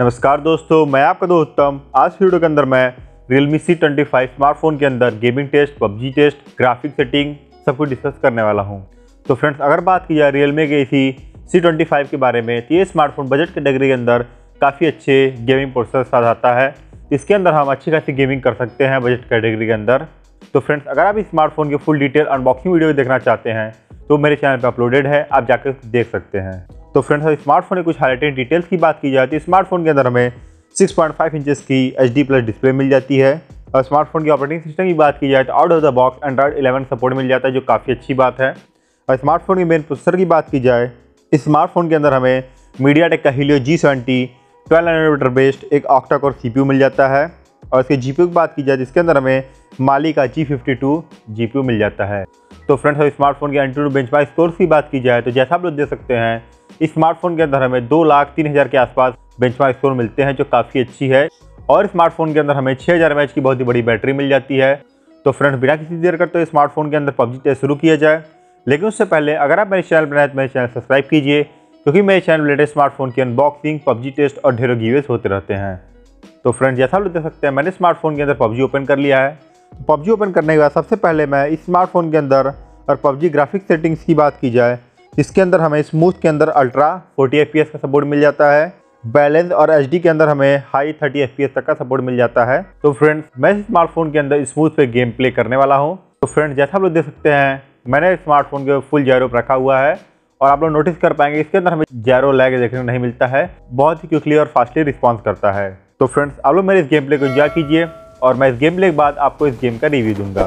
नमस्कार दोस्तों मैं आपका दोस्त उत्तम आज वीडियो के अंदर मैं Realme C25 स्मार्टफोन के अंदर gaming test PUBG test graphic setting सब कुछ डिस्कस करने वाला हूं तो फ्रेंड्स अगर बात की जाए रियलमी के इसी C25 के बारे में तो ये स्मार्टफोन बजट कैटेगरी के अंदर काफ़ी अच्छे गेमिंग प्रोसेस साथ आता है इसके अंदर हम अच्छी खासी गेमिंग कर सकते हैं बजट कैटेगरी के अंदर तो फ्रेंड्स अगर आप इस स्मार्टफोन की फुल डिटेल अनबॉक्सिंग वीडियो देखना चाहते हैं तो मेरे चैनल पर अपलोडेड है आप जाकर देख सकते हैं तो फ्रेंड्स अब स्मार्टफोन की कुछ हाईलाइटेड डिटेल्स की बात की जाए तो स्मार्टफोन के अंदर हमें 6.5 पॉइंट इंचेस की एच प्लस डिस्प्ले मिल जाती है और स्मार्टफोन की ऑपरेटिंग सिस्टम की बात की जाए तो out of the box Android 11 support मिल जाता है जो काफ़ी अच्छी बात है और स्मार्टफोन के मेन प्रोसेसर की बात की जाए इस स्मार्टफोन के अंदर हमें मीडिया टेक का Helio G seventy twelve based एक ऑक्टा और सी मिल जाता है और इसके जी की बात की जाए तो इसके अंदर हमें माली का G fifty two G P मिल जाता है तो फ्रेंड्स अब स्मार्टफोन के एंट्रोड बेंच मार्क स्कोर्स की बात की जाए तो जैसा आप लोग देख सकते हैं स्मार्टफोन के अंदर हमें दो लाख तीन हज़ार के आसपास बेंच मार्क स्कोर मिलते हैं जो काफ़ी अच्छी है और स्मार्टफोन के अंदर हमें छः हज़ार एम की बहुत ही बड़ी बैटरी मिल जाती है तो फ्रेंड्स बिना किसी देर कर तो स्मार्टफोन के अंदर पबजी टेस्ट शुरू किया जाए लेकिन उससे पहले अगर आप मेरे चैनल बनाए तो मेरे चैनल सब्सक्राइब कीजिए क्योंकि मेरे चैनल लेटेस्ट स्मार्टफोन की अनबॉक्सिंग पबजी टेस्ट और ढेरों गीवेज होते रहते हैं तो फ्रेंड्स जैसा आप लोग देख सकते हैं मैंने स्मार्टफोन के अंदर पबजी ओपन कर लिया है तो पबजी ओपन करने के बाद सबसे पहले मैं स्मार्टफोन के अंदर और पबजी ग्राफिक सेटिंग्स की बात की जाए इसके अंदर हमें स्मूथ के अंदर अल्ट्रा 40 एफ का सपोर्ट मिल जाता है बैलेंस और एच के अंदर हमें हाई 30 एफ तक का सपोर्ट मिल जाता है तो फ्रेंड्स मैं स्मार्टफोन के अंदर स्मूथ पे गेम प्ले करने वाला हूँ तो फ्रेंड्स जैसा आप लोग देख सकते हैं मैंने स्मार्टफोन के फुल जैरो रखा हुआ है और आप लोग नोटिस कर पाएंगे इसके अंदर हमें जैरो लैग देखने को नहीं मिलता है बहुत ही क्विकली और फास्टली रिस्पॉन्स करता है तो फ्रेंड्स आप लोग मेरे इस गेम प्ले को इन्जॉय कीजिए और मैं इस गेम प्ले के बाद आपको इस गेम का रिव्यू दूंगा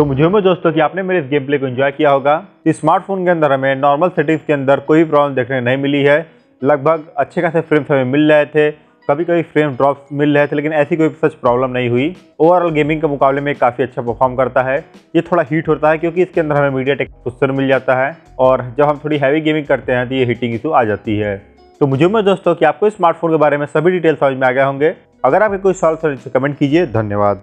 तो मुझे उम्मीद दोस्तों कि आपने मेरे इस गेम प्ले को एंजॉय किया होगा इस स्मार्टफोन के अंदर हमें नॉर्मल सेटिंग्स के अंदर कोई प्रॉब्लम देखने नहीं मिली है लगभग अच्छे खासे फ्रेम्स हमें मिल रहे थे कभी कभी फ्रेम ड्रॉप्स मिल रहे थे लेकिन ऐसी कोई सच प्रॉब्लम नहीं हुई ओवरऑल गेमिंग के मुकाबले में काफ़ी अच्छा परफॉर्म करता है ये थोड़ा हीट होता है क्योंकि इसके अंदर हमें मीडिया टेक प्रोसेसर मिल जाता है और जब हम थोड़ी हैवी गेमिंग करते हैं तो ये हीटिंग इशू आ जाती है तो मुझे उम्मीद दोस्तों कि आपको स्मार्टफोन के बारे में सभी डिटेल समझ में आ गए होंगे अगर आपके कोई सॉल्व सर कमेंट कीजिए धन्यवाद